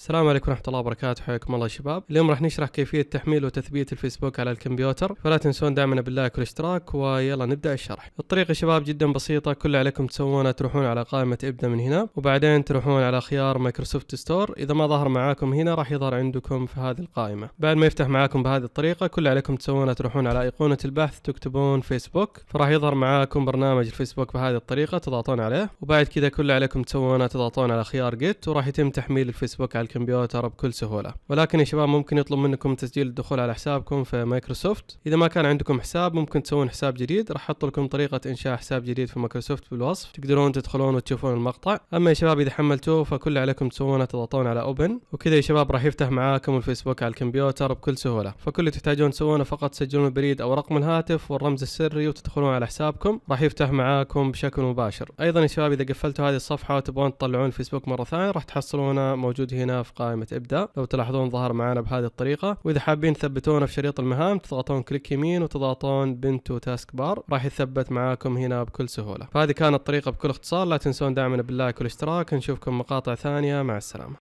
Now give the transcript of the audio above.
السلام عليكم ورحمة الله وبركاته حياكم الله شباب اليوم راح نشرح كيفية تحميل وتثبيت الفيسبوك على الكمبيوتر فلا تنسون دعمنا باللايك والاشتراك ويلا نبدأ الشرح الطريقة شباب جدا بسيطة كل اللي عليكم تسوونه تروحون على قائمة ابدأ من هنا وبعدين تروحون على خيار مايكروسوفت ستور إذا ما ظهر معاكم هنا راح يظهر عندكم في هذه القائمة بعد ما يفتح معاكم بهذه الطريقة كل اللي عليكم تسوونه تروحون على أيقونة البحث تكتبون فيسبوك فراح يظهر معاكم برنامج الفيسبوك بهذه الطريقة تضغطون عليه وبعد كذا كل اللي عليكم تسوونه تضغطون على خيار جيت وراح يتم تحميل الفيسبوك على الكمبيوتر بكل سهوله ولكن يا شباب ممكن يطلب منكم تسجيل الدخول على حسابكم في مايكروسوفت اذا ما كان عندكم حساب ممكن تسوون حساب جديد راح احط لكم طريقه انشاء حساب جديد في مايكروسوفت بالوصف تقدرون تدخلون وتشوفون المقطع اما يا شباب اذا حملتوه فكل عليكم تسوونه تضغطون على اوبن وكذا يا شباب راح يفتح معاكم الفيسبوك على الكمبيوتر بكل سهوله فكل اللي تحتاجون تسوونه فقط تسجلون البريد او رقم الهاتف والرمز السري وتدخلون على حسابكم راح يفتح معاكم بشكل مباشر ايضا يا شباب اذا قفلتوا هذه الصفحه وتبغون تطلعون الفيسبوك مره ثانيه راح تحصلونه موجود هنا في قائمة ابدأ لو تلاحظون ظهر معنا بهذه الطريقة وإذا حابين تثبتونه في شريط المهام تضغطون كليك يمين وتضغطون بنتو تاسك بار راح يثبت معاكم هنا بكل سهولة فهذه كانت الطريقة بكل اختصار لا تنسون دعمنا باللايك والاشتراك نشوفكم مقاطع ثانية مع السلامة